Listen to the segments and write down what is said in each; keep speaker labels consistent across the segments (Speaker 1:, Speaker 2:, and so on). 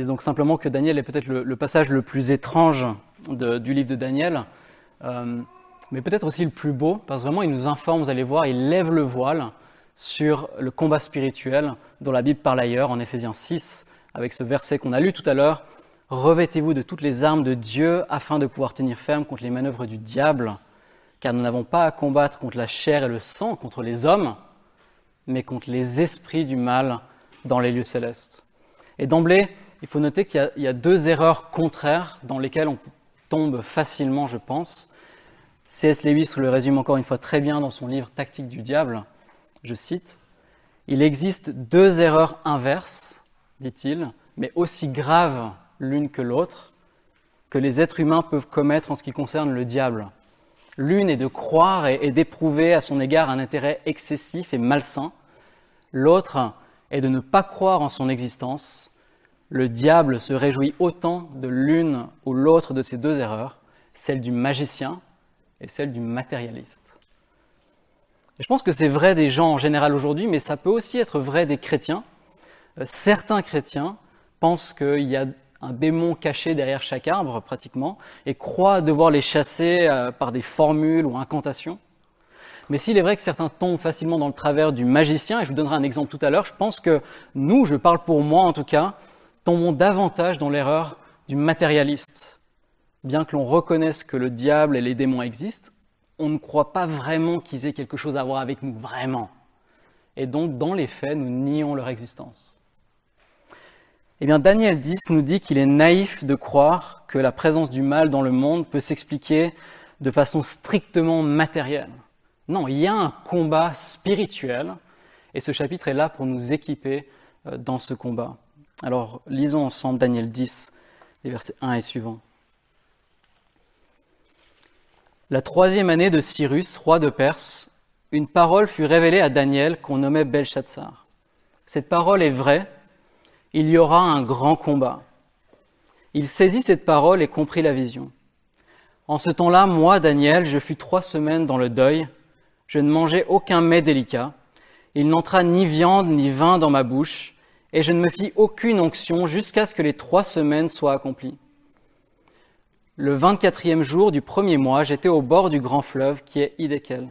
Speaker 1: dis donc simplement que Daniel est peut-être le, passage le plus étrange du livre de Daniel, euh, mais peut-être aussi le plus beau, parce que vraiment il nous informe, vous allez voir, il lève le voile sur le combat spirituel dont la Bible parle ailleurs, en Éphésiens 6, avec ce verset qu'on a lu tout à l'heure, Revêtez-vous de toutes les armes de Dieu afin de pouvoir tenir ferme contre les manœuvres du diable, car nous n'avons pas à combattre contre la chair et le sang, contre les hommes, mais contre les esprits du mal dans les lieux célestes. Et d'emblée, il faut noter qu'il y, a deux erreurs contraires dans lesquelles on tombe facilement, je pense. C.S. Lewis le résume encore une fois très bien dans son livre Tactique du diable. Je cite Il existe deux erreurs inverses, dit-il, mais aussi graves l'une que l'autre, que les êtres humains peuvent commettre en ce qui concerne le diable. L'une est de croire et d'éprouver à son égard un intérêt excessif et malsain. L'autre est de ne pas croire en son existence le diable se réjouit autant de l'une ou l'autre de ces deux erreurs, celle du magicien et celle du matérialiste. Et je pense que c'est vrai des gens en général aujourd'hui, mais ça peut aussi être vrai des chrétiens. Euh, certains chrétiens pensent qu'il y a un démon caché derrière chaque arbre, pratiquement, et croient devoir les chasser euh, par des formules ou incantations. Mais s'il est vrai que certains tombent facilement dans le travers du magicien, et je vous donnerai un exemple tout à l'heure, je pense que nous, je parle pour moi en tout cas, tombons davantage dans l'erreur du matérialiste. Bien que l'on reconnaisse que le diable et les démons existent, on ne croit pas vraiment qu'ils aient quelque chose à voir avec nous, vraiment. Et donc, dans les faits, nous nions leur existence. Eh bien, Daniel 10 nous dit qu'il est naïf de croire que la présence du mal dans le monde peut s'expliquer de façon strictement matérielle. Non, il y a un combat spirituel, et ce chapitre est là pour nous équiper euh, dans ce combat. Alors lisons ensemble Daniel 10, les versets 1 et suivants. La troisième année de Cyrus, roi de Perse, une parole fut révélée à Daniel qu'on nommait Belshazzar. Cette parole est vraie, il y aura un grand combat. Il saisit cette parole et comprit la vision. En ce temps-là, moi, Daniel, je fus trois semaines dans le deuil, je ne mangeais aucun mets délicat, il n'entra ni viande ni vin dans ma bouche, et je ne me fis aucune onction jusqu'à ce que les trois semaines soient accomplies. Le vingt-quatrième jour du premier mois, j'étais au bord du grand fleuve qui est Idékel.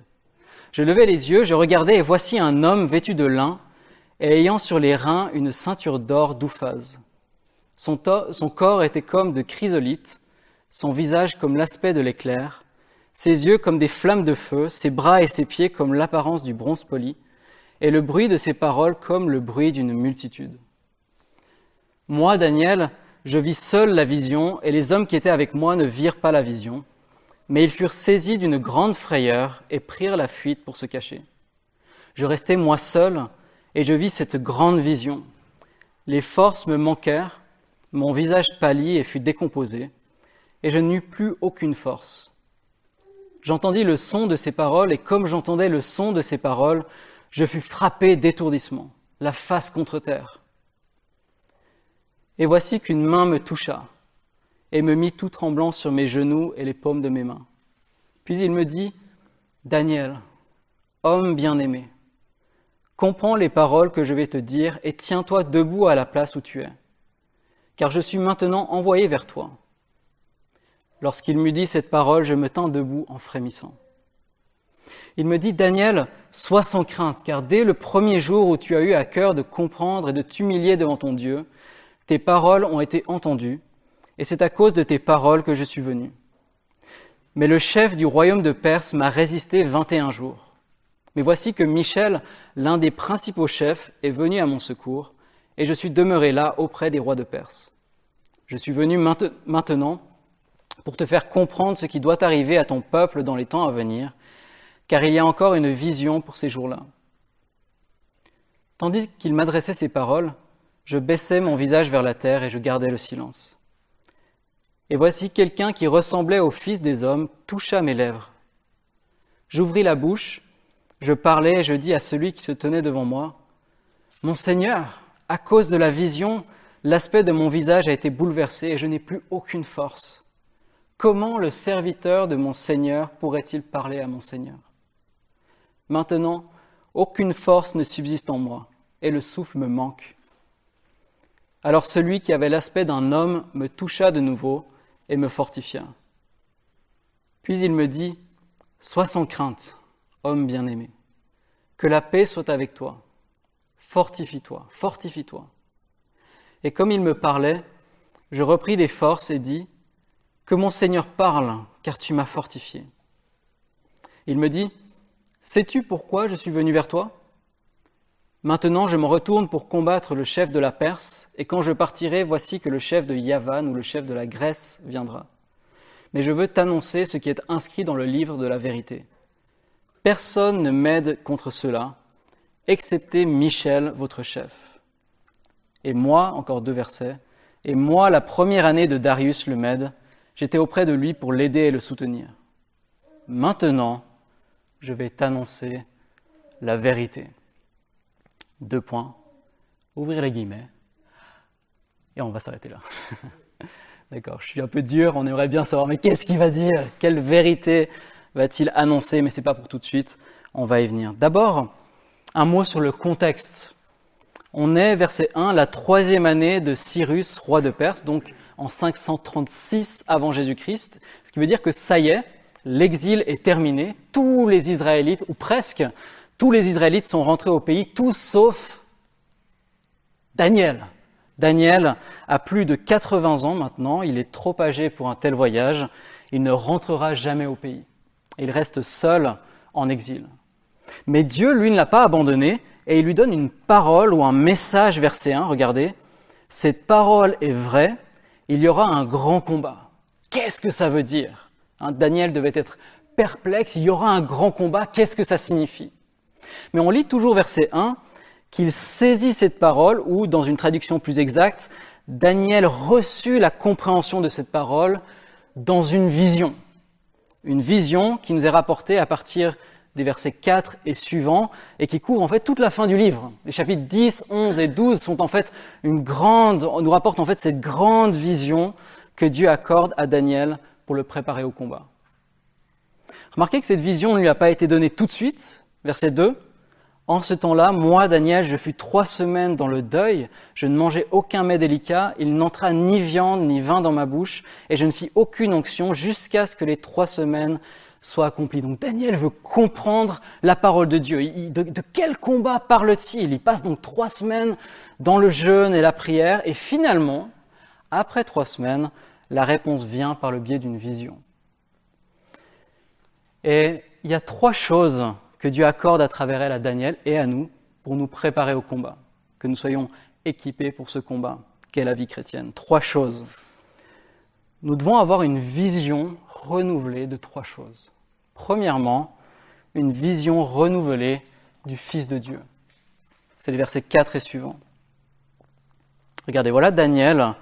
Speaker 1: Je levai les yeux, je regardais et voici un homme vêtu de lin et ayant sur les reins une ceinture d'or d'ouphase. Son, son, corps était comme de chrysolite, son visage comme l'aspect de l'éclair, ses yeux comme des flammes de feu, ses bras et ses pieds comme l'apparence du bronze poli, et le bruit de ses paroles comme le bruit d'une multitude. Moi, Daniel, je vis seul la vision, et les hommes qui étaient avec moi ne virent pas la vision, mais ils furent saisis d'une grande frayeur et prirent la fuite pour se cacher. Je restai moi seul, et je vis cette grande vision. Les forces me manquèrent, mon visage pâlit et fut décomposé, et je n'eus plus aucune force. J'entendis le son de ses paroles, et comme j'entendais le son de ses paroles, je fus frappé d'étourdissement, la face contre terre. Et voici qu'une main me toucha et me mit tout tremblant sur mes genoux et les paumes de mes mains. Puis il me dit, Daniel, homme bien-aimé, comprends les paroles que je vais te dire et tiens-toi debout à la place où tu es, car je suis maintenant envoyé vers toi. Lorsqu'il m'eut dit cette parole, je me tins debout en frémissant. Il me dit, Daniel, Sois sans crainte, car dès le premier jour où tu as eu à cœur de comprendre et de t'humilier devant ton Dieu, tes paroles ont été entendues, et c'est à cause de tes paroles que je suis venu. Mais le chef du royaume de Perse m'a résisté 21 jours. Mais voici que Michel, l'un des principaux chefs, est venu à mon secours, et je suis demeuré là auprès des rois de Perse. Je suis venu maintenant pour te faire comprendre ce qui doit arriver à ton peuple dans les temps à venir, car il y a encore une vision pour ces jours-là. Tandis qu'il m'adressait ces paroles, je baissais mon visage vers la terre et je gardais le silence. Et voici quelqu'un qui ressemblait au Fils des hommes toucha mes lèvres. J'ouvris la bouche, je parlais et je dis à celui qui se tenait devant moi, Mon Seigneur, à cause de la vision, l'aspect de mon visage a été bouleversé et je n'ai plus aucune force. Comment le serviteur de mon Seigneur pourrait-il parler à mon Seigneur Maintenant, aucune force ne subsiste en moi, et le souffle me manque. Alors celui qui avait l'aspect d'un homme me toucha de nouveau et me fortifia. Puis il me dit, Sois sans crainte, homme bien-aimé, que la paix soit avec toi, fortifie-toi, fortifie-toi. Et comme il me parlait, je repris des forces et dis, Que mon Seigneur parle, car tu m'as fortifié. Il me dit, Sais-tu pourquoi je suis venu vers toi Maintenant je me retourne pour combattre le chef de la Perse, et quand je partirai, voici que le chef de Yavan ou le chef de la Grèce viendra. Mais je veux t'annoncer ce qui est inscrit dans le livre de la vérité. Personne ne m'aide contre cela, excepté Michel, votre chef. Et moi, encore deux versets, et moi, la première année de Darius le Mède, j'étais auprès de lui pour l'aider et le soutenir. Maintenant, je vais t'annoncer la vérité. Deux points. Ouvrir les guillemets. Et on va s'arrêter là. D'accord, je suis un peu dur, on aimerait bien savoir, mais qu'est-ce qu'il va dire Quelle vérité va-t-il annoncer Mais ce n'est pas pour tout de suite, on va y venir. D'abord, un mot sur le contexte. On est, verset 1, la troisième année de Cyrus, roi de Perse, donc en 536 avant Jésus-Christ, ce qui veut dire que ça y est, l'exil est terminé. Tous les Israélites, ou presque, tous les Israélites sont rentrés au pays, tous sauf Daniel. Daniel a plus de 80 ans maintenant, il est trop âgé pour un tel voyage, il ne rentrera jamais au pays. Il reste seul en exil. Mais Dieu, lui, ne l'a pas abandonné et il lui donne une parole ou un message, verset 1, regardez. Cette parole est vraie, il y aura un grand combat. Qu'est-ce que ça veut dire Hein, Daniel devait être perplexe, il y aura un grand combat, qu'est-ce que ça signifie Mais on lit toujours verset 1 qu'il saisit cette parole, ou dans une traduction plus exacte, Daniel reçut la compréhension de cette parole dans une vision. Une vision qui nous est rapportée à partir des versets 4 et suivants et qui couvre en fait toute la fin du livre. Les chapitres 10, 11 et 12 sont en fait une grande, nous rapporte en fait cette grande vision que Dieu accorde à Daniel pour le préparer au combat. Remarquez que cette vision ne lui a pas été donnée tout de suite, verset 2. En ce temps-là, moi, Daniel, je fus trois semaines dans le deuil, je ne mangeais aucun mets délicat, il n'entra ni viande ni vin dans ma bouche, et je ne fis aucune onction jusqu'à ce que les trois semaines soient accomplies. Donc Daniel veut comprendre la parole de Dieu. de, de quel combat parle-t-il Il passe donc trois semaines dans le jeûne et la prière, et finalement, après trois semaines, la réponse vient par le biais d'une vision. Et il y a trois choses que Dieu accorde à travers elle à Daniel et à nous pour nous préparer au combat, que nous soyons équipés pour ce combat qu'est la vie chrétienne. Trois choses. Nous devons avoir une vision renouvelée de trois choses. Premièrement, une vision renouvelée du Fils de Dieu. C'est le verset 4 et suivant Regardez, voilà Daniel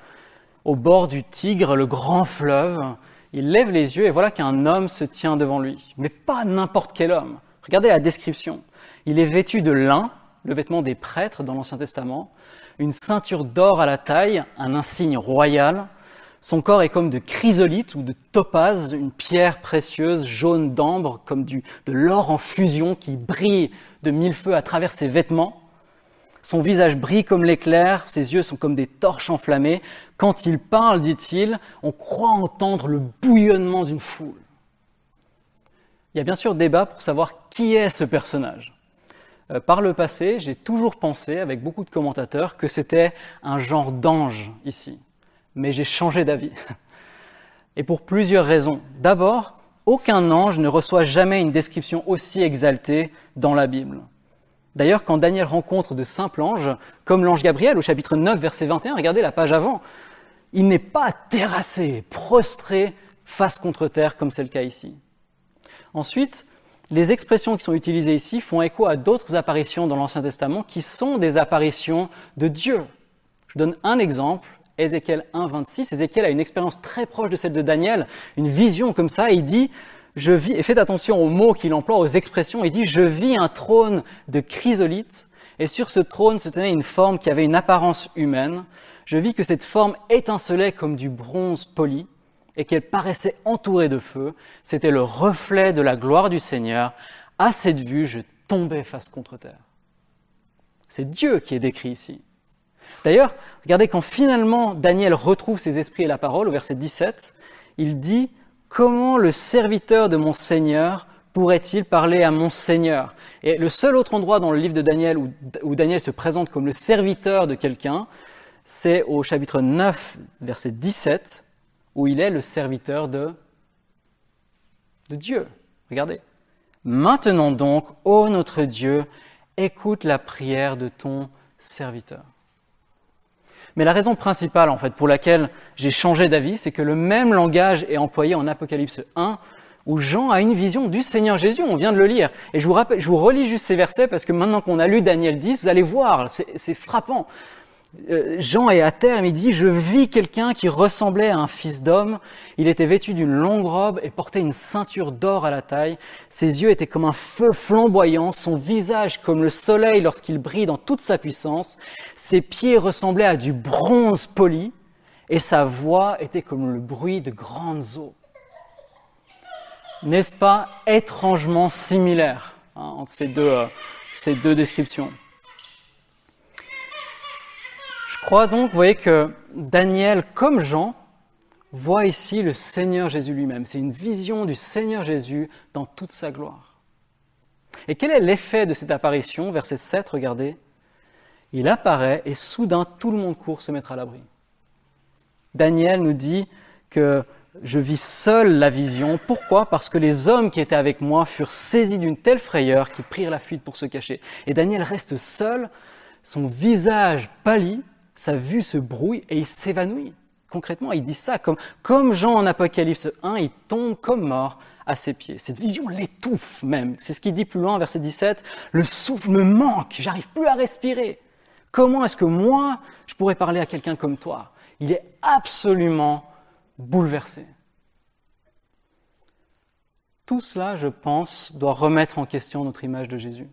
Speaker 1: au bord du Tigre, le grand fleuve. Il lève les yeux et voilà qu'un homme se tient devant lui. Mais pas n'importe quel homme. Regardez la description. Il est vêtu de lin, le vêtement des prêtres dans l'Ancien Testament, une ceinture d'or à la taille, un insigne royal. Son corps est comme de chrysolite ou de topaz, une pierre précieuse jaune d'ambre, comme du, de l'or en fusion qui brille de mille feux à travers ses vêtements. Son visage brille comme l'éclair, ses yeux sont comme des torches enflammées. Quand il parle, dit-il, on croit entendre le bouillonnement d'une foule. Il y a bien sûr débat pour savoir qui est ce personnage. Euh, par le passé, j'ai toujours pensé, avec beaucoup de commentateurs, que c'était un genre d'ange ici. Mais j'ai changé d'avis. Et pour plusieurs raisons. D'abord, aucun ange ne reçoit jamais une description aussi exaltée dans la Bible. D'ailleurs, quand Daniel rencontre de simples anges, comme l'ange Gabriel au chapitre 9, verset 21, regardez la page avant, il n'est pas terrassé, prostré, face contre terre, comme c'est le cas ici. Ensuite, les expressions qui sont utilisées ici font écho à d'autres apparitions dans l'Ancien Testament qui sont des apparitions de Dieu. Je donne un exemple, Ézéchiel 1, 26. Ézéchiel a une expérience très proche de celle de Daniel, une vision comme ça, et il dit je vis, et faites attention aux mots qu'il emploie, aux expressions, il dit, je vis un trône de chrysolite, et sur ce trône se tenait une forme qui avait une apparence humaine. Je vis que cette forme étincelait comme du bronze poli, et qu'elle paraissait entourée de feu. C'était le reflet de la gloire du Seigneur. À cette vue, je tombais face contre terre. C'est Dieu qui est décrit ici. D'ailleurs, regardez quand finalement Daniel retrouve ses esprits et la parole, au verset 17, il dit comment le serviteur de mon Seigneur pourrait-il parler à mon Seigneur Et le seul autre endroit dans le livre de Daniel où, Daniel se présente comme le serviteur de quelqu'un, c'est au chapitre 9, verset 17, où il est le serviteur de, de Dieu. Regardez. Maintenant donc, ô notre Dieu, écoute la prière de ton serviteur. Mais la raison principale, en fait, pour laquelle j'ai changé d'avis, c'est que le même langage est employé en Apocalypse 1, où Jean a une vision du Seigneur Jésus, on vient de le lire. Et je vous, rappelle, je vous relis juste ces versets parce que maintenant qu'on a lu Daniel 10, vous allez voir, c'est frappant. Euh, Jean est à terre, il dit, je vis quelqu'un qui ressemblait à un fils d'homme. Il était vêtu d'une longue robe et portait une ceinture d'or à la taille. Ses yeux étaient comme un feu flamboyant, son visage comme le soleil lorsqu'il brille dans toute sa puissance. Ses pieds ressemblaient à du bronze poli et sa voix était comme le bruit de grandes eaux. N'est-ce pas étrangement similaire hein, entre ces deux euh, descriptions? crois donc, vous voyez que Daniel, comme Jean, voit ici le Seigneur Jésus lui-même. C'est une vision du Seigneur Jésus dans toute sa gloire. Et quel est l'effet de cette apparition Verset 7, regardez. Il apparaît et soudain tout le monde court se mettre à l'abri. Daniel nous dit que je vis seul la vision. Pourquoi Parce que les hommes qui étaient avec moi furent saisis d'une telle frayeur qu'ils prirent la fuite pour se cacher. Et Daniel reste seul, son visage pâlit, sa vue se brouille et il s'évanouit. Concrètement, il dit ça comme, comme Jean en Apocalypse 1, il tombe comme mort à ses pieds. Cette vision l'étouffe même. C'est ce qu'il dit plus loin, verset 17. Le souffle me manque, j'arrive plus à respirer. Comment est-ce que moi, je pourrais parler à quelqu'un comme toi Il est absolument bouleversé. Tout cela, je pense, doit remettre en question notre image de Jésus.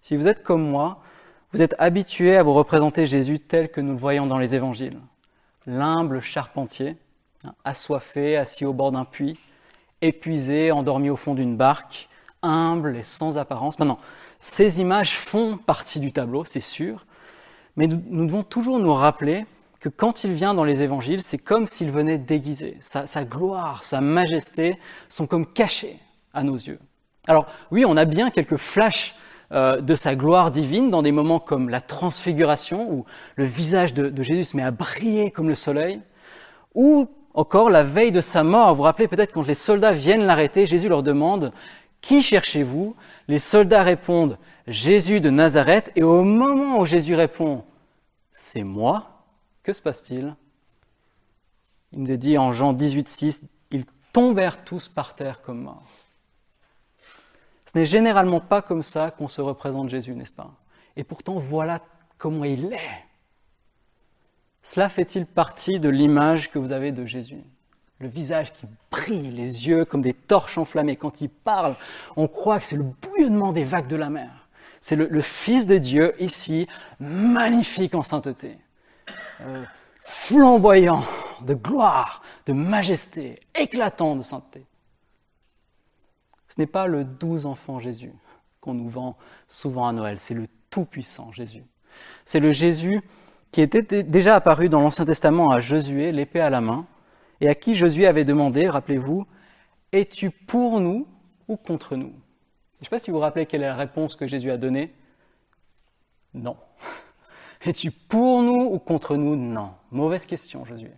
Speaker 1: Si vous êtes comme moi, vous êtes habitué à vous représenter Jésus tel que nous le voyons dans les évangiles. L'humble charpentier, assoiffé, assis au bord d'un puits, épuisé, endormi au fond d'une barque, humble et sans apparence. Maintenant, ces images font partie du tableau, c'est sûr, mais nous devons toujours nous rappeler que quand il vient dans les évangiles, c'est comme s'il venait déguisé. Sa, sa, gloire, sa majesté sont comme cachées à nos yeux. Alors oui, on a bien quelques flashs euh, de sa gloire divine dans des moments comme la transfiguration, où le visage de, de Jésus se met à briller comme le soleil, ou encore la veille de sa mort. Vous vous rappelez peut-être quand les soldats viennent l'arrêter, Jésus leur demande Qui cherchez-vous Les soldats répondent Jésus de Nazareth. Et au moment où Jésus répond C'est moi, que se passe-t-il Il nous est dit en Jean 18,6 Ils tombèrent tous par terre comme morts. Ce n'est généralement pas comme ça qu'on se représente Jésus, n'est-ce pas Et pourtant, voilà comment il est. Cela fait-il partie de l'image que vous avez de Jésus Le visage qui brille, les yeux comme des torches enflammées. Quand il parle, on croit que c'est le bouillonnement des vagues de la mer. C'est le, Fils de Dieu ici, magnifique en sainteté, euh, flamboyant de gloire, de majesté, éclatant de sainteté. Ce n'est pas le doux enfant Jésus qu'on nous vend souvent à Noël, c'est le tout-puissant Jésus. C'est le Jésus qui était déjà apparu dans l'Ancien Testament à Josué, l'épée à la main, et à qui Josué avait demandé, rappelez-vous, es-tu pour nous ou contre nous Je ne sais pas si vous vous rappelez quelle est la réponse que Jésus a donnée. Non. Es-tu pour nous ou contre nous Non. Mauvaise question, Jésus.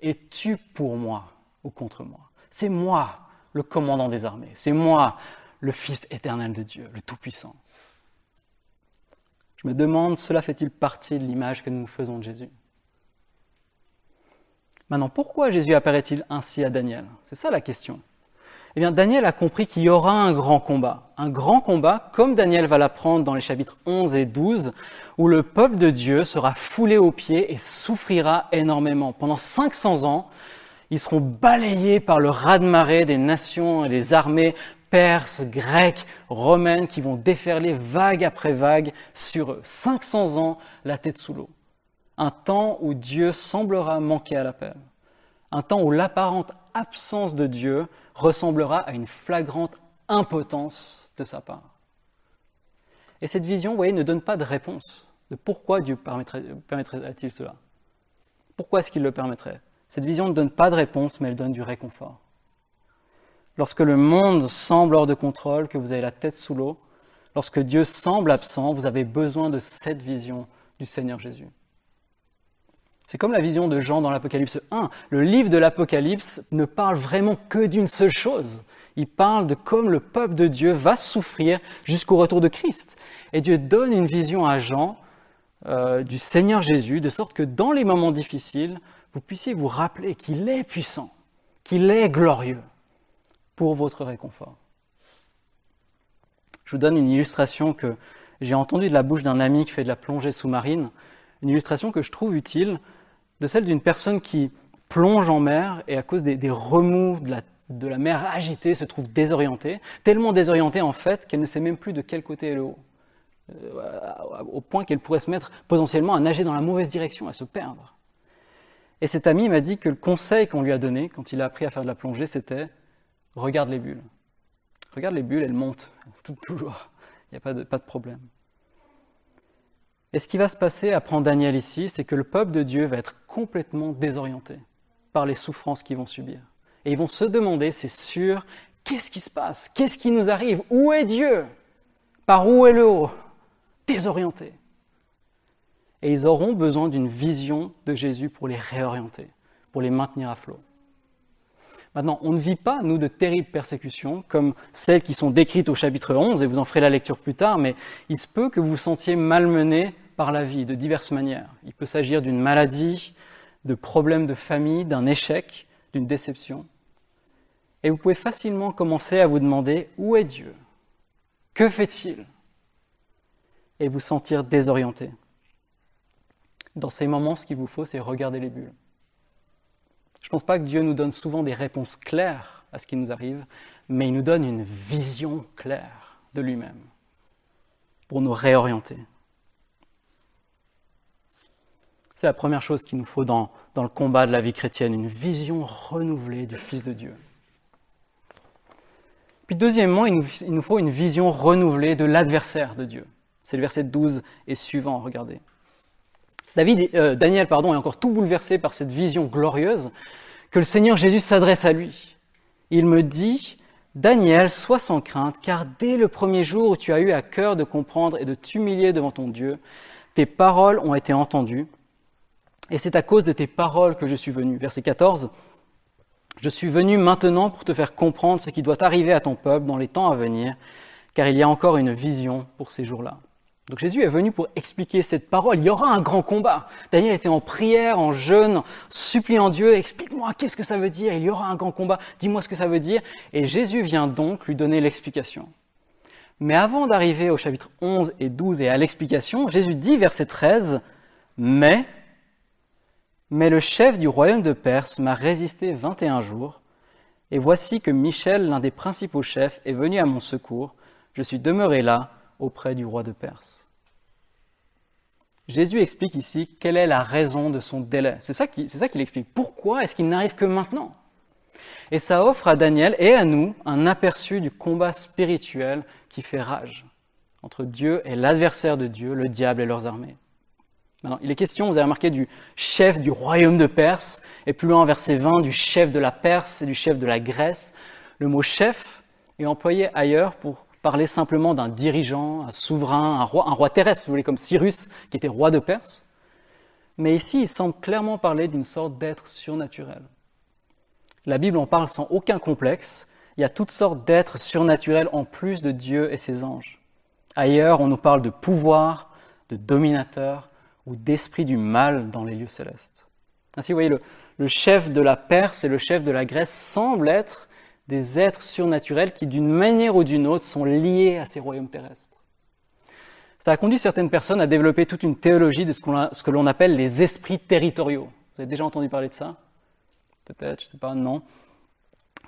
Speaker 1: Es-tu pour moi ou contre moi C'est moi le commandant des armées. C'est moi, le Fils éternel de Dieu, le Tout-Puissant. Je me demande, cela fait-il partie de l'image que nous faisons de Jésus Maintenant, pourquoi Jésus apparaît-il ainsi à Daniel C'est ça la question. Eh bien, Daniel a compris qu'il y aura un grand combat. Un grand combat, comme Daniel va l'apprendre dans les chapitres 11 et 12, où le peuple de Dieu sera foulé aux pieds et souffrira énormément. Pendant 500 ans, ils seront balayés par le raz-de-marée des nations et des armées perses, grecques, romaines qui vont déferler vague après vague sur eux, 500 ans la tête sous l'eau. Un temps où Dieu semblera manquer à l'appel. Un temps où l'apparente absence de Dieu ressemblera à une flagrante impotence de sa part. Et cette vision, vous voyez, ne donne pas de réponse de pourquoi Dieu permettrait-il cela. Pourquoi est-ce qu'il le permettrait cette vision ne donne pas de réponse, mais elle donne du réconfort. Lorsque le monde semble hors de contrôle, que vous avez la tête sous l'eau, lorsque Dieu semble absent, vous avez besoin de cette vision du Seigneur Jésus. C'est comme la vision de Jean dans l'Apocalypse 1. Le livre de l'Apocalypse ne parle vraiment que d'une seule chose. Il parle de comme le peuple de Dieu va souffrir jusqu'au retour de Christ. Et Dieu donne une vision à Jean euh, du Seigneur Jésus, de sorte que dans les moments difficiles, vous puissiez vous rappeler qu'il est puissant, qu'il est glorieux pour votre réconfort. Je vous donne une illustration que j'ai entendue de la bouche d'un ami qui fait de la plongée sous-marine, une illustration que je trouve utile de celle d'une personne qui plonge en mer et à cause des, remous de la, de la mer agitée se trouve désorientée, tellement désorientée en fait qu'elle ne sait même plus de quel côté est le haut, euh, au point qu'elle pourrait se mettre potentiellement à nager dans la mauvaise direction, à se perdre. Et cet ami m'a dit que le conseil qu'on lui a donné quand il a appris à faire de la plongée, c'était regarde les bulles. Regarde les bulles, elles montent, toutes toujours. Il n'y a pas pas de problème. Et ce qui va se passer, apprend Daniel ici, c'est que le peuple de Dieu va être complètement désorienté par les souffrances qu'ils vont subir. Et ils vont se demander, c'est sûr, qu'est-ce qui se passe Qu'est-ce qui nous arrive Où est Dieu Par où est le haut Désorienté. Et ils auront besoin d'une vision de Jésus pour les réorienter, pour les maintenir à flot. Maintenant, on ne vit pas, nous, de terribles persécutions comme celles qui sont décrites au chapitre 11, et vous en ferez la lecture plus tard, mais il se peut que vous vous sentiez malmené par la vie de diverses manières. Il peut s'agir d'une maladie, de problèmes de famille, d'un échec, d'une déception. Et vous pouvez facilement commencer à vous demander où est Dieu Que fait-il Et vous sentir désorienté dans ces moments, ce qu'il vous faut, c'est regarder les bulles. Je ne pense pas que Dieu nous donne souvent des réponses claires à ce qui nous arrive, mais il nous donne une vision claire de lui-même pour nous réorienter. C'est la première chose qu'il nous faut dans, dans le combat de la vie chrétienne, une vision renouvelée du Fils de Dieu. Puis deuxièmement, il nous, il nous faut une vision renouvelée de l'adversaire de Dieu. C'est le verset 12 et suivant, regardez. David, euh, Daniel, pardon, est encore tout bouleversé par cette vision glorieuse que le Seigneur Jésus s'adresse à lui. Il me dit, Daniel, sois sans crainte, car dès le premier jour où tu as eu à cœur de comprendre et de t'humilier devant ton Dieu, tes paroles ont été entendues, et c'est à cause de tes paroles que je suis venu. Verset 14, je suis venu maintenant pour te faire comprendre ce qui doit arriver à ton peuple dans les temps à venir, car il y a encore une vision pour ces jours-là. Donc Jésus est venu pour expliquer cette parole. Il y aura un grand combat. Daniel était en prière, en jeûne, suppliant Dieu, explique-moi qu'est-ce que ça veut dire, il y aura un grand combat, dis-moi ce que ça veut dire. Et Jésus vient donc lui donner l'explication. Mais avant d'arriver au chapitre 11 et 12 et à l'explication, Jésus dit verset 13, Mais, mais le chef du royaume de Perse m'a résisté 21 jours, et voici que Michel, l'un des principaux chefs, est venu à mon secours, je suis demeuré là auprès du roi de Perse. Jésus explique ici quelle est la raison de son délai. C'est ça qu'il explique. Pourquoi est-ce qu'il n'arrive que maintenant Et ça offre à Daniel et à nous un aperçu du combat spirituel qui fait rage entre Dieu et l'adversaire de Dieu, le diable et leurs armées. Maintenant, il est question, vous avez remarqué, du chef du royaume de Perse, et plus loin, verset 20, du chef de la Perse et du chef de la Grèce. Le mot chef est employé ailleurs pour Parler simplement d'un dirigeant, un souverain, un roi, un roi terrestre, vous voulez, comme Cyrus, qui était roi de Perse. Mais ici, il semble clairement parler d'une sorte d'être surnaturel. La Bible en parle sans aucun complexe. Il y a toutes sortes d'êtres surnaturels en plus de Dieu et ses anges. Ailleurs, on nous parle de pouvoir, de dominateur ou d'esprit du mal dans les lieux célestes. Ainsi, vous voyez, le, le chef de la Perse et le chef de la Grèce semblent être des êtres surnaturels qui, d'une manière ou d'une autre, sont liés à ces royaumes terrestres. Ça a conduit certaines personnes à développer toute une théologie de ce, que l'on appelle les esprits territoriaux. Vous avez déjà entendu parler de ça Peut-être, je ne sais pas, non.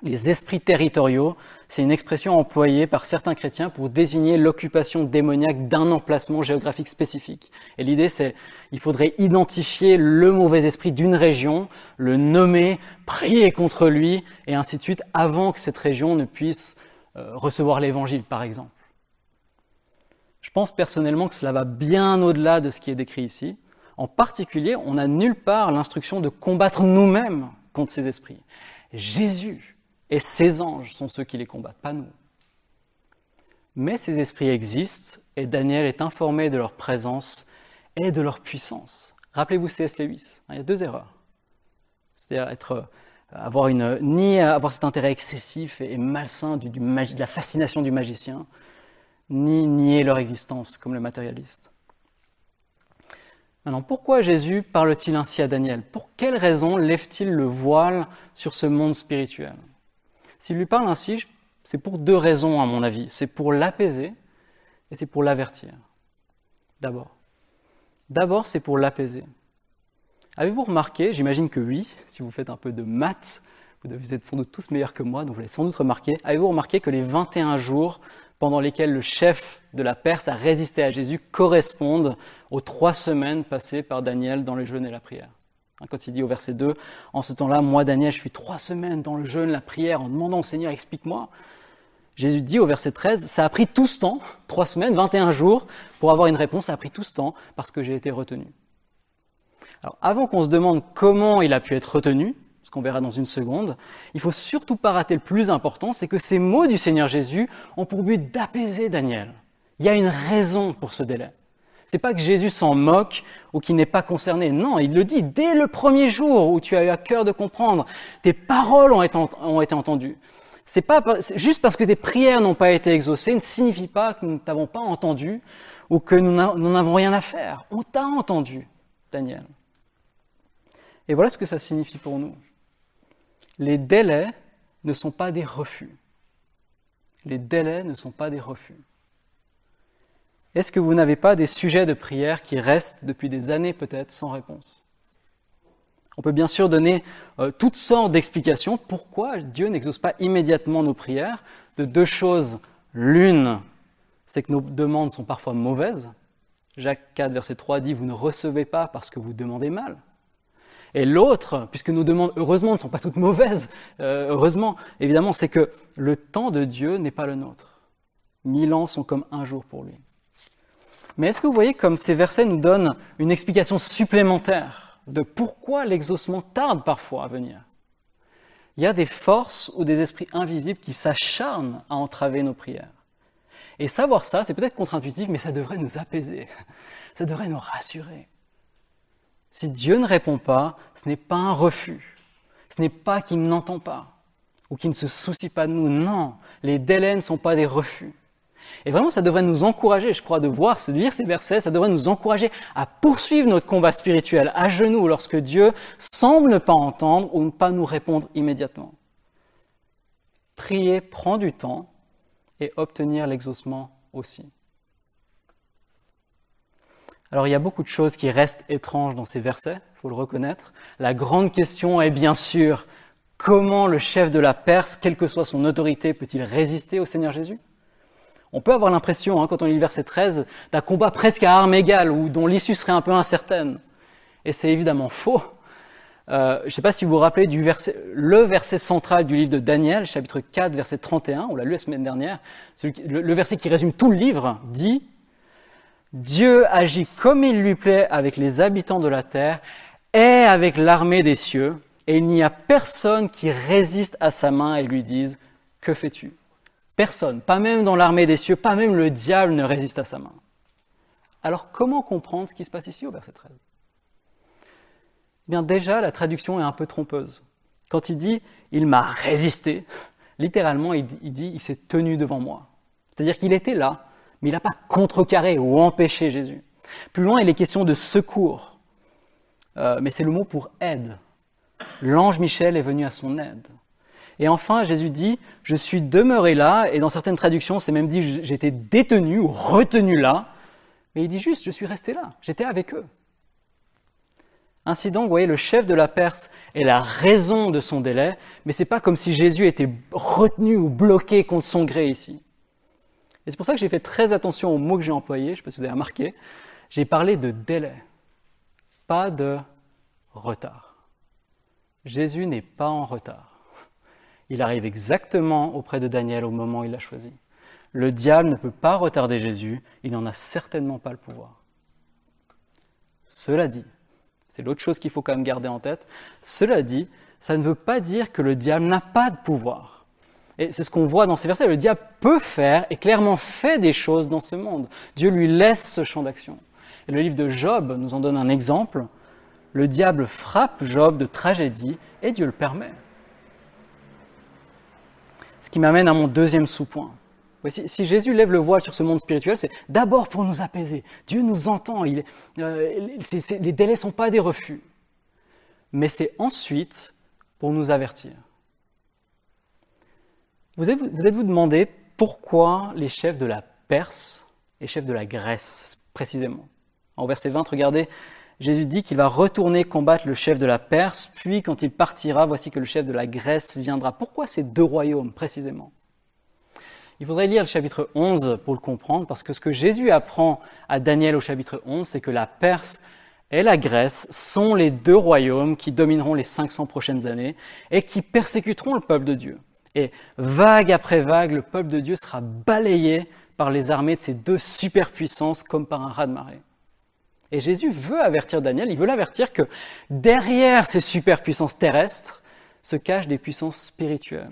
Speaker 1: Les esprits territoriaux, c'est une expression employée par certains chrétiens pour désigner l'occupation démoniaque d'un emplacement géographique spécifique. Et l'idée, c'est il faudrait identifier le mauvais esprit d'une région, le nommer, prier contre lui, et ainsi de suite, avant que cette région ne puisse euh, recevoir l'Évangile, par exemple. Je pense personnellement que cela va bien au-delà de ce qui est décrit ici. En particulier, on n'a nulle part l'instruction de combattre nous-mêmes contre ces esprits. Jésus et ces anges sont ceux qui les combattent, pas nous. Mais ces esprits existent et Daniel est informé de leur présence et de leur puissance. Rappelez-vous C.S. Lewis, hein, il y a deux erreurs. C'est-à-dire euh, avoir une, ni avoir cet intérêt excessif et, malsain de la fascination du magicien, ni nier leur existence comme le matérialiste. Maintenant, pourquoi Jésus parle-t-il ainsi à Daniel Pour quelle raison lève-t-il le voile sur ce monde spirituel s'il lui parle ainsi, c'est pour deux raisons à mon avis. C'est pour l'apaiser et c'est pour l'avertir. D'abord. D'abord, c'est pour l'apaiser. Avez-vous remarqué, j'imagine que oui, si vous faites un peu de maths, vous êtes sans doute tous meilleurs que moi, donc vous l'avez sans doute remarqué, avez-vous remarqué que les 21 jours pendant lesquels le chef de la Perse a résisté à Jésus correspondent aux trois semaines passées par Daniel dans le jeûne et la prière Hein, quand il dit au verset 2, en ce temps-là, moi Daniel, je suis trois semaines dans le jeûne, la prière, en demandant au Seigneur, explique-moi. Jésus dit au verset 13, ça a pris tout ce temps, trois semaines, 21 jours, pour avoir une réponse, ça a pris tout ce temps parce que j'ai été retenu. Alors avant qu'on se demande comment il a pu être retenu, ce qu'on verra dans une seconde, il faut surtout pas rater le plus important, c'est que ces mots du Seigneur Jésus ont pour but d'apaiser Daniel. Il y a une raison pour ce délai. C'est pas que Jésus s'en moque ou qu'il n'est pas concerné. Non, il le dit dès le premier jour où tu as eu à cœur de comprendre. Tes paroles ont été, entendues. C'est pas juste parce que tes prières n'ont pas été exaucées ne signifie pas que nous ne t'avons pas entendu ou que nous n'avons rien à faire. On t'a entendu, Daniel. Et voilà ce que ça signifie pour nous. Les délais ne sont pas des refus. Les délais ne sont pas des refus. Est-ce que vous n'avez pas des sujets de prière qui restent depuis des années peut-être sans réponse On peut bien sûr donner euh, toutes sortes d'explications pourquoi Dieu n'exauce pas immédiatement nos prières de deux choses. L'une, c'est que nos demandes sont parfois mauvaises. Jacques 4, verset 3 dit, vous ne recevez pas parce que vous demandez mal. Et l'autre, puisque nos demandes, heureusement, ne sont pas toutes mauvaises, euh, heureusement, évidemment, c'est que le temps de Dieu n'est pas le nôtre. Mille ans sont comme un jour pour lui. Mais est-ce que vous voyez comme ces versets nous donnent une explication supplémentaire de pourquoi l'exaucement tarde parfois à venir Il y a des forces ou des esprits invisibles qui s'acharnent à entraver nos prières. Et savoir ça, c'est peut-être contre-intuitif, mais ça devrait nous apaiser, ça devrait nous rassurer. Si Dieu ne répond pas, ce n'est pas un refus, ce n'est pas qu'il n'entend pas ou qu'il ne se soucie pas de nous, non, les délais ne sont pas des refus. Et vraiment, ça devrait nous encourager, je crois, de voir, de lire ces versets, ça devrait nous encourager à poursuivre notre combat spirituel à genoux lorsque Dieu semble ne pas entendre ou ne pas nous répondre immédiatement. Prier prend du temps et obtenir l'exaucement aussi. Alors il y a beaucoup de choses qui restent étranges dans ces versets, il faut le reconnaître. La grande question est bien sûr, comment le chef de la Perse, quelle que soit son autorité, peut-il résister au Seigneur Jésus on peut avoir l'impression, hein, quand on lit le verset 13, d'un combat presque à armes égales ou dont l'issue serait un peu incertaine. Et c'est évidemment faux. Euh, je ne sais pas si vous vous rappelez du verset, le verset central du livre de Daniel, chapitre 4, verset 31, on l'a lu la semaine dernière, le verset qui résume tout le livre dit Dieu agit comme il lui plaît avec les habitants de la terre et avec l'armée des cieux, et il n'y a personne qui résiste à sa main et lui dise Que fais-tu Personne, pas même dans l'armée des cieux, pas même le diable ne résiste à sa main. Alors comment comprendre ce qui se passe ici au verset 13 eh Bien déjà, la traduction est un peu trompeuse. Quand il dit ⁇ Il m'a résisté ⁇ littéralement, il dit ⁇ Il s'est tenu devant moi ⁇ C'est-à-dire qu'il était là, mais il n'a pas contrecarré ou empêché Jésus. Plus loin, il est question de secours, euh, mais c'est le mot pour aide. L'ange Michel est venu à son aide. Et enfin, Jésus dit, je suis demeuré là, et dans certaines traductions, c'est même dit, j'étais détenu ou retenu là, mais il dit juste, je suis resté là, j'étais avec eux. Ainsi donc, vous voyez, le chef de la Perse est la raison de son délai, mais c'est pas comme si Jésus était retenu ou bloqué contre son gré ici. Et c'est pour ça que j'ai fait très attention aux mots que j'ai employés, je ne sais pas si vous avez remarqué, j'ai parlé de délai, pas de retard. Jésus n'est pas en retard. Il arrive exactement auprès de Daniel au moment où il l'a choisi. Le diable ne peut pas retarder Jésus, il n'en a certainement pas le pouvoir. Cela dit, c'est l'autre chose qu'il faut quand même garder en tête, cela dit, ça ne veut pas dire que le diable n'a pas de pouvoir. Et c'est ce qu'on voit dans ces versets. Le diable peut faire et clairement fait des choses dans ce monde. Dieu lui laisse ce champ d'action. Et le livre de Job nous en donne un exemple. Le diable frappe Job de tragédie et Dieu le permet qui m'amène à mon deuxième sous-point. Si, Jésus lève le voile sur ce monde spirituel, c'est d'abord pour nous apaiser. Dieu nous entend, il, euh, les délais ne sont pas des refus. Mais c'est ensuite pour nous avertir. Vous êtes-vous demandé pourquoi les chefs de la Perse et chefs de la Grèce, précisément En verset 20, regardez Jésus dit qu'il va retourner combattre le chef de la Perse, puis quand il partira, voici que le chef de la Grèce viendra. Pourquoi ces deux royaumes précisément Il faudrait lire le chapitre 11 pour le comprendre, parce que ce que Jésus apprend à Daniel au chapitre 11, c'est que la Perse et la Grèce sont les deux royaumes qui domineront les 500 prochaines années et qui persécuteront le peuple de Dieu. Et vague après vague, le peuple de Dieu sera balayé par les armées de ces deux superpuissances comme par un raz de marée. Et Jésus veut avertir Daniel, il veut l'avertir que derrière ces superpuissances terrestres se cachent des puissances spirituelles.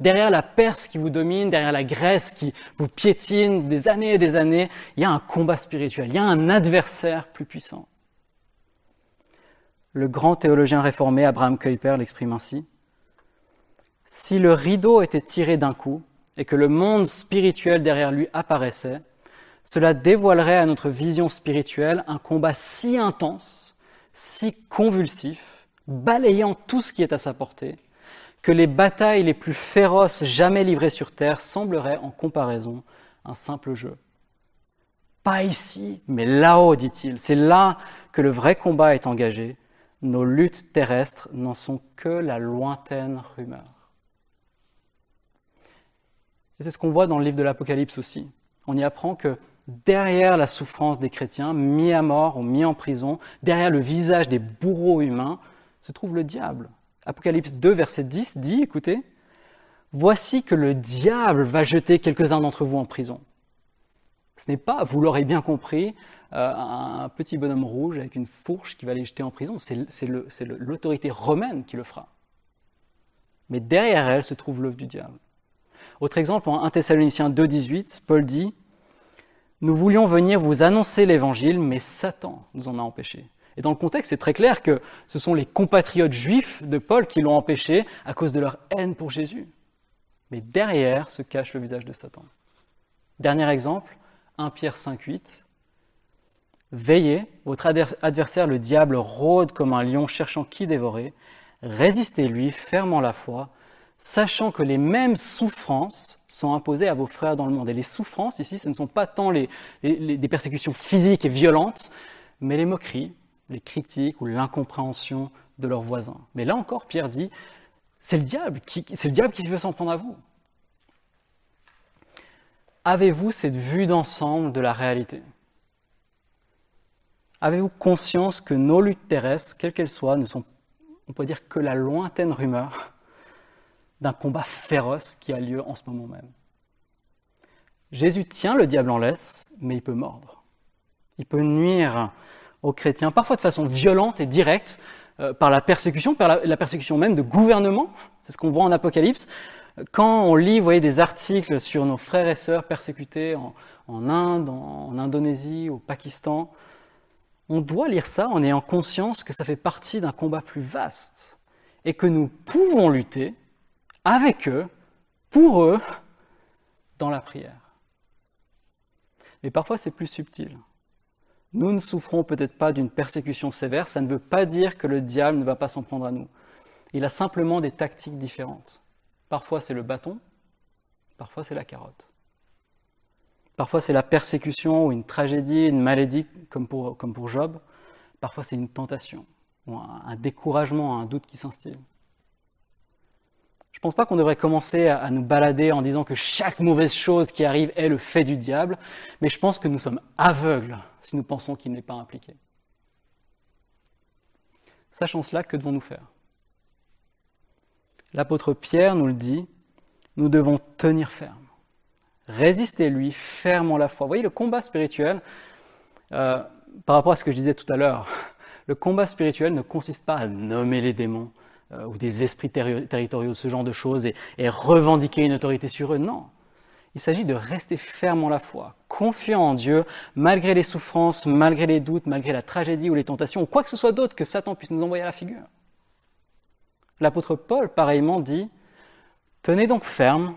Speaker 1: Derrière la Perse qui vous domine, derrière la Grèce qui vous piétine des années et des années, il y a un combat spirituel, il y a un adversaire plus puissant. Le grand théologien réformé Abraham Kuyper l'exprime ainsi. Si le rideau était tiré d'un coup et que le monde spirituel derrière lui apparaissait, cela dévoilerait à notre vision spirituelle un combat si intense, si convulsif, balayant tout ce qui est à sa portée, que les batailles les plus féroces jamais livrées sur Terre sembleraient en comparaison un simple jeu. Pas ici, mais là-haut, dit-il. C'est là que le vrai combat est engagé. Nos luttes terrestres n'en sont que la lointaine rumeur. Et c'est ce qu'on voit dans le livre de l'Apocalypse aussi. On y apprend que derrière la souffrance des chrétiens, mis à mort ou mis en prison, derrière le visage des bourreaux humains, se trouve le diable. Apocalypse 2, verset 10 dit, écoutez, Voici que le diable va jeter quelques-uns d'entre vous en prison. Ce n'est pas, vous l'aurez bien compris, euh, un petit bonhomme rouge avec une fourche qui va les jeter en prison, c'est l'autorité romaine qui le fera. Mais derrière elle se trouve l'œuvre du diable. Autre exemple, en 1 Thessaloniciens 2.18, Paul dit nous voulions venir vous annoncer l'Évangile, mais Satan nous en a empêchés. Et dans le contexte, c'est très clair que ce sont les compatriotes juifs de Paul qui l'ont empêché à cause de leur haine pour Jésus. Mais derrière se cache le visage de Satan. Dernier exemple, 1 Pierre 5.8. Veillez, votre adversaire le diable rôde comme un lion cherchant qui dévorer. Résistez-lui, fermant la foi, sachant que les mêmes souffrances sont imposées à vos frères dans le monde. Et les souffrances, ici, ce ne sont pas tant les, des persécutions physiques et violentes, mais les moqueries, les critiques ou l'incompréhension de leurs voisins. Mais là encore, Pierre dit, c'est le diable qui, c'est le diable qui veut s'en prendre à vous. Avez-vous cette vue d'ensemble de la réalité Avez-vous conscience que nos luttes terrestres, quelles qu'elles soient, ne sont, on peut dire, que la lointaine rumeur d'un combat féroce qui a lieu en ce moment même. Jésus tient le diable en laisse, mais il peut mordre. Il peut nuire aux chrétiens, parfois de façon violente et directe, euh, par la persécution, par la, persécution même de gouvernement. C'est ce qu'on voit en Apocalypse. Quand on lit, voyez, des articles sur nos frères et sœurs persécutés en, Inde, en Indonésie, au Pakistan, on doit lire ça en ayant conscience que ça fait partie d'un combat plus vaste et que nous pouvons lutter avec eux, pour eux, dans la prière. Mais parfois c'est plus subtil. Nous ne souffrons peut-être pas d'une persécution sévère, ça ne veut pas dire que le diable ne va pas s'en prendre à nous. Il a simplement des tactiques différentes. Parfois c'est le bâton, parfois c'est la carotte. Parfois c'est la persécution ou une tragédie, une maladie comme pour, Job. Parfois c'est une tentation ou un, un découragement, un doute qui s'instille. Je ne pense pas qu'on devrait commencer à, nous balader en disant que chaque mauvaise chose qui arrive est le fait du diable, mais je pense que nous sommes aveugles si nous pensons qu'il n'est pas impliqué. Sachant cela, que devons-nous faire L'apôtre Pierre nous le dit, nous devons tenir ferme. résister lui fermement la foi. Vous voyez, le combat spirituel, euh, par rapport à ce que je disais tout à l'heure, le combat spirituel ne consiste pas à nommer les démons, euh, ou des esprits territoriaux, ce genre de choses, et, revendiquer une autorité sur eux. Non. Il s'agit de rester ferme en la foi, confiant en Dieu, malgré les souffrances, malgré les doutes, malgré la tragédie ou les tentations, ou quoi que ce soit d'autre que Satan puisse nous envoyer à la figure. L'apôtre Paul, pareillement, dit Tenez donc ferme,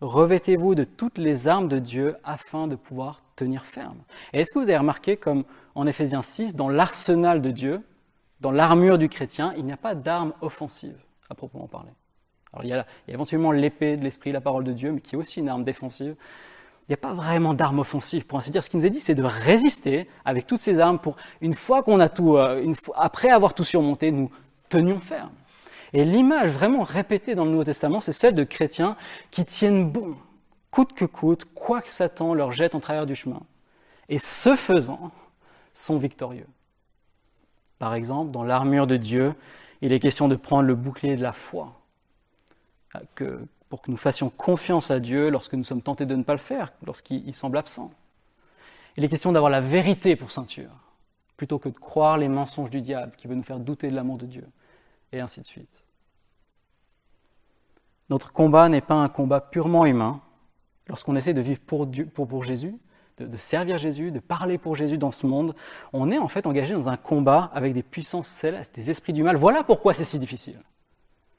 Speaker 1: revêtez-vous de toutes les armes de Dieu afin de pouvoir tenir ferme. Et est-ce que vous avez remarqué comme en Éphésiens 6, dans l'arsenal de Dieu, dans l'armure du chrétien, il n'y a pas d'arme offensive à proprement parler. Alors, il, y a, éventuellement l'épée de l'esprit, la parole de Dieu, mais qui est aussi une arme défensive. Il n'y a pas vraiment d'arme offensive, pour ainsi dire. Ce qu'il nous a dit, c'est de résister avec toutes ces armes pour, une fois qu'on a tout, euh, une fois, après avoir tout surmonté, nous tenions ferme. Et l'image vraiment répétée dans le Nouveau Testament, c'est celle de chrétiens qui tiennent bon, coûte que coûte, quoi que Satan leur jette en travers du chemin. Et ce faisant, sont victorieux. Par exemple, dans l'armure de Dieu, il est question de prendre le bouclier de la foi. Ah, pour que nous fassions confiance à Dieu lorsque nous sommes tentés de ne pas le faire, lorsqu'il semble absent. Il est question d'avoir la vérité pour ceinture, plutôt que de croire les mensonges du diable qui veut nous faire douter de l'amour de Dieu, et ainsi de suite. Notre combat n'est pas un combat purement humain. Lorsqu'on essaie de vivre pour, pour Jésus, de, servir Jésus, de parler pour Jésus dans ce monde. On est en fait engagé dans un combat avec des puissances célestes, des esprits du mal. Voilà pourquoi c'est si difficile.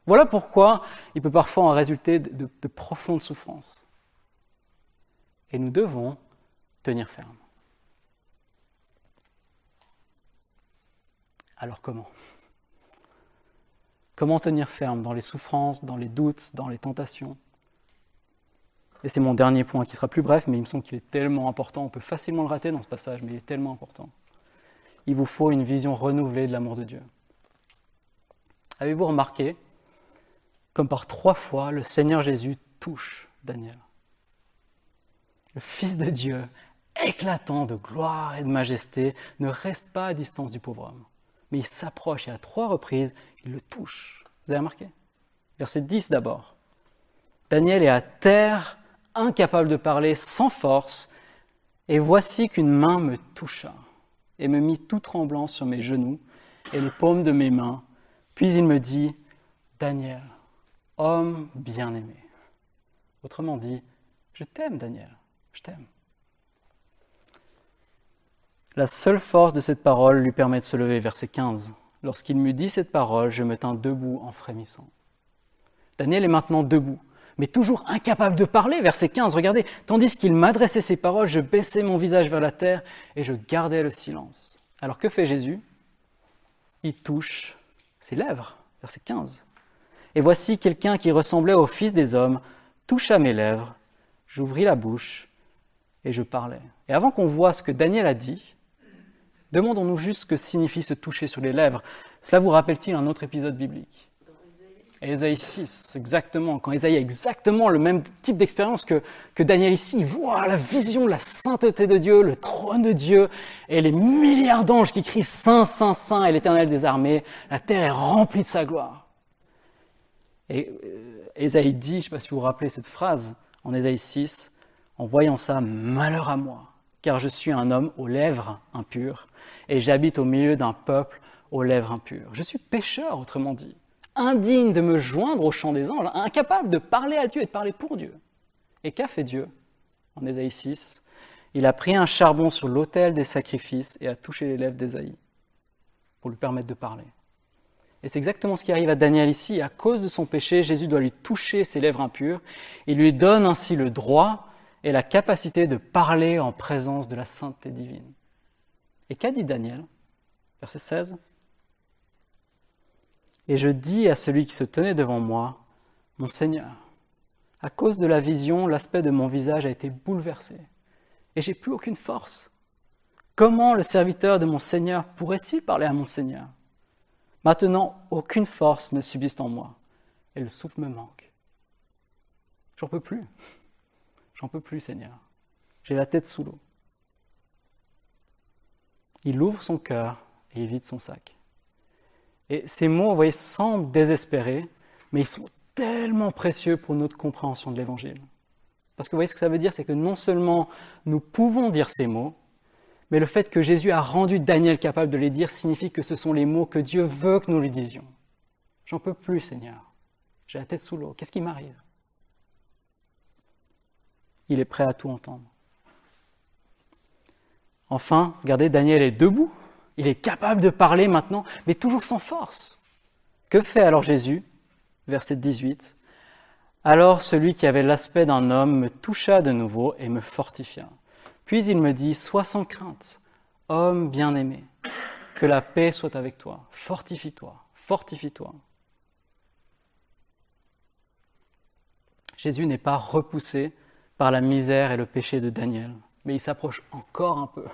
Speaker 1: Voilà pourquoi il peut parfois en résulter de profondes souffrances. Et nous devons tenir ferme. Alors comment Comment tenir ferme dans les souffrances, dans les doutes, dans les tentations et c'est mon dernier point qui sera plus bref, mais il me semble qu'il est tellement important. On peut facilement le rater dans ce passage, mais il est tellement important. Il vous faut une vision renouvelée de l'amour de Dieu. Avez-vous remarqué comme par trois fois le Seigneur Jésus touche Daniel Le Fils de Dieu, éclatant de gloire et de majesté, ne reste pas à distance du pauvre homme, mais il s'approche et à trois reprises, il le touche. Vous avez remarqué Verset 10 d'abord. Daniel est à terre incapable de parler, sans force, et voici qu'une main me toucha et me mit tout tremblant sur mes genoux et les paumes de mes mains. Puis il me dit, Daniel, homme bien-aimé. Autrement dit, je t'aime, Daniel, je t'aime. La seule force de cette parole lui permet de se lever, verset 15. Lorsqu'il me dit cette parole, je me tins debout en frémissant. Daniel est maintenant debout mais toujours incapable de parler, verset 15, regardez, tandis qu'il m'adressait ces paroles, je baissais mon visage vers la terre et je gardais le silence. Alors que fait Jésus Il touche ses lèvres, verset 15. Et voici quelqu'un qui ressemblait au Fils des hommes, toucha mes lèvres, j'ouvris la bouche et je parlais. Et avant qu'on voit ce que Daniel a dit, demandons-nous juste ce que signifie se toucher sur les lèvres. Cela vous rappelle-t-il un autre épisode biblique Ésaïe 6, exactement. Quand Ésaïe a exactement le même type d'expérience que, Daniel ici, il voit la vision, la sainteté de Dieu, le trône de Dieu, et les milliards d'anges qui crient Saint, Saint, Saint, et l'éternel des armées, la terre est remplie de sa gloire. Et Ésaïe euh, dit, je ne sais pas si vous vous rappelez cette phrase, en Ésaïe 6, en voyant ça, malheur à moi, car je suis un homme aux lèvres impures, et j'habite au milieu d'un peuple aux lèvres impures. Je suis pécheur, autrement dit indigne de me joindre au chant des anges, incapable de parler à Dieu et de parler pour Dieu. Et qu'a fait Dieu En Ésaïe 6, il a pris un charbon sur l'autel des sacrifices et a touché les lèvres d'Ésaïe pour lui permettre de parler. Et c'est exactement ce qui arrive à Daniel ici. À cause de son péché, Jésus doit lui toucher ses lèvres impures. Il lui donne ainsi le droit et la capacité de parler en présence de la sainteté divine. Et qu'a dit Daniel Verset 16. Et je dis à celui qui se tenait devant moi, Mon Seigneur, à cause de la vision, l'aspect de mon visage a été bouleversé, et j'ai plus aucune force. Comment le serviteur de mon Seigneur pourrait-il parler à mon Seigneur Maintenant, aucune force ne subsiste en moi, et le souffle me manque. J'en peux plus. J'en peux plus, Seigneur. J'ai la tête sous l'eau. Il ouvre son cœur et il vide son sac. Et ces mots, vous voyez, semblent désespérés, mais ils sont tellement précieux pour notre compréhension de l'Évangile. Parce que vous voyez ce que ça veut dire, c'est que non seulement nous pouvons dire ces mots, mais le fait que Jésus a rendu Daniel capable de les dire signifie que ce sont les mots que Dieu veut que nous lui disions. J'en peux plus, Seigneur. J'ai la tête sous l'eau. Qu'est-ce qui m'arrive Il est prêt à tout entendre. Enfin, regardez, Daniel est debout il est capable de parler maintenant, mais toujours sans force. Que fait alors Jésus Verset 18. Alors celui qui avait l'aspect d'un homme me toucha de nouveau et me fortifia. Puis il me dit, Sois sans crainte, homme bien-aimé, que la paix soit avec toi, fortifie-toi, fortifie-toi. Jésus n'est pas repoussé par la misère et le péché de Daniel, mais il s'approche encore un peu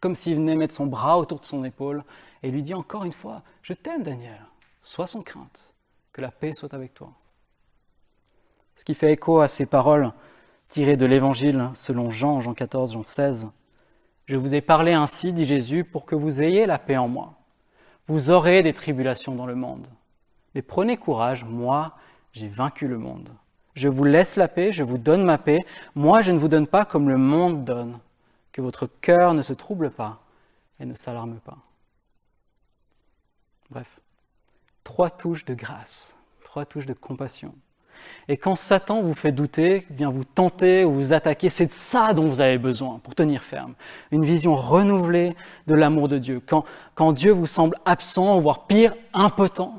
Speaker 1: comme s'il venait mettre son bras autour de son épaule et lui dit encore une fois, je t'aime Daniel, sois sans crainte, que la paix soit avec toi. Ce qui fait écho à ces paroles tirées de l'Évangile selon Jean, Jean 14, Jean 16. Je vous ai parlé ainsi, dit Jésus, pour que vous ayez la paix en moi. Vous aurez des tribulations dans le monde. Mais prenez courage, moi, j'ai vaincu le monde. Je vous laisse la paix, je vous donne ma paix. Moi, je ne vous donne pas comme le monde donne que votre cœur ne se trouble pas et ne s'alarme pas. Bref, trois touches de grâce, trois touches de compassion. Et quand Satan vous fait douter, vient vous tenter ou vous attaquer, c'est de ça dont vous avez besoin pour tenir ferme. Une vision renouvelée de l'amour de Dieu. Quand, quand Dieu vous semble absent, voire pire, impotent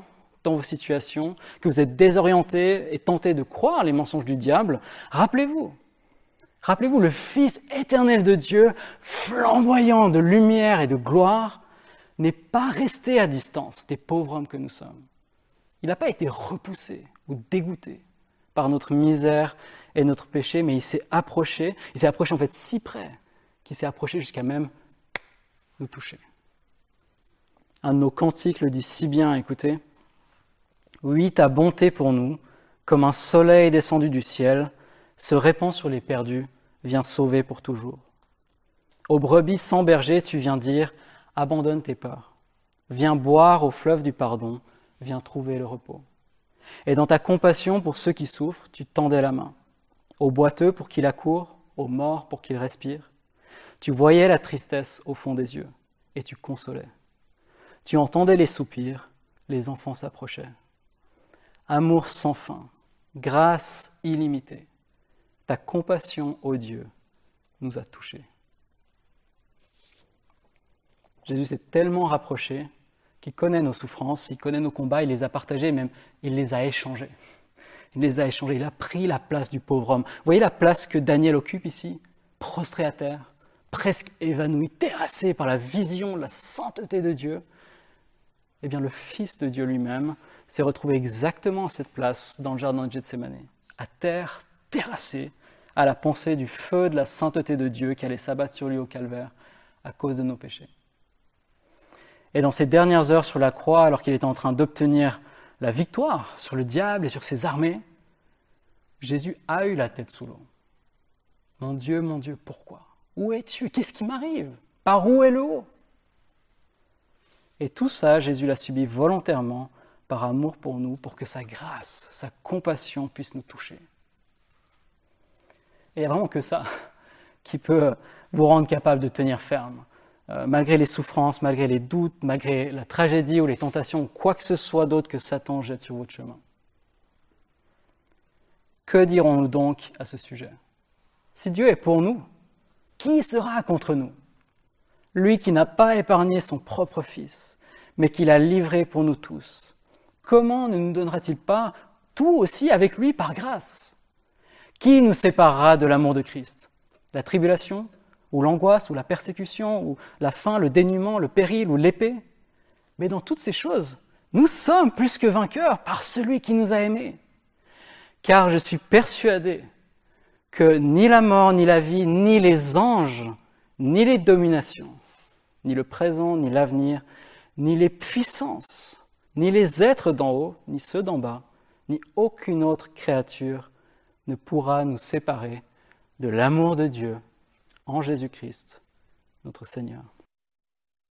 Speaker 1: dans vos situations, que vous êtes désorienté et tenté de croire les mensonges du diable, rappelez-vous, Rappelez-vous, le Fils éternel de Dieu, flamboyant de lumière et de gloire, n'est pas resté à distance des pauvres hommes que nous sommes. Il n'a pas été repoussé ou dégoûté par notre misère et notre péché, mais il s'est approché, il s'est approché en fait si près qu'il s'est approché jusqu'à même nous toucher. Un de nos cantiques le dit si bien, écoutez, oui, ta bonté pour nous, comme un soleil descendu du ciel, se répand sur les perdus, viens sauver pour toujours. Aux brebis sans berger, tu viens dire, abandonne tes peurs, viens boire au fleuve du pardon, viens trouver le repos. Et dans ta compassion pour ceux qui souffrent, tu tendais la main, aux boiteux pour qu'ils accourent, aux morts pour qu'ils respirent. Tu voyais la tristesse au fond des yeux, et tu consolais. Tu entendais les soupirs, les enfants s'approchaient. Amour sans fin, grâce illimitée, ta compassion, au Dieu, nous a touchés. Jésus s'est tellement rapproché qu'il connaît nos souffrances, il connaît nos combats, il les a partagés, même il les a échangés. Il les a échangés, il a pris la place du pauvre homme. Vous voyez la place que Daniel occupe ici, prostré à terre, presque évanoui, terrassé par la vision, la sainteté de Dieu. Eh bien, le Fils de Dieu lui-même s'est retrouvé exactement à cette place dans le jardin de Gethsemane, à terre, terrassé, à la pensée du feu de la sainteté de Dieu qui allait s'abattre sur lui au calvaire à cause de nos péchés. Et dans ses dernières heures sur la croix, alors qu'il était en train d'obtenir la victoire sur le diable et sur ses armées, Jésus a eu la tête sous l'eau. Mon Dieu, mon Dieu, pourquoi Où es-tu Qu'est-ce qui m'arrive Par où est l'eau Et tout ça, Jésus l'a subi volontairement par amour pour nous, pour que sa grâce, sa compassion puisse nous toucher. Et il n'y a vraiment que ça qui peut vous rendre capable de tenir ferme. Euh, malgré les souffrances, malgré les doutes, malgré la tragédie ou les tentations, quoi que ce soit d'autre que Satan jette sur votre chemin. Que dirons-nous donc à ce sujet Si Dieu est pour nous, qui sera contre nous Lui qui n'a pas épargné son propre Fils, mais qui l'a livré pour nous tous, comment ne nous donnera-t-il pas tout aussi avec lui par grâce qui nous séparera de l'amour de Christ La tribulation Ou l'angoisse Ou la persécution Ou la faim, le dénuement, le péril Ou l'épée Mais dans toutes ces choses, nous sommes plus que vainqueurs par celui qui nous a aimés. Car je suis persuadé que ni la mort, ni la vie, ni les anges, ni les dominations, ni le présent, ni l'avenir, ni les puissances, ni les êtres d'en haut, ni ceux d'en bas, ni aucune autre créature ne pourra nous séparer de l'amour de Dieu en Jésus-Christ, notre Seigneur.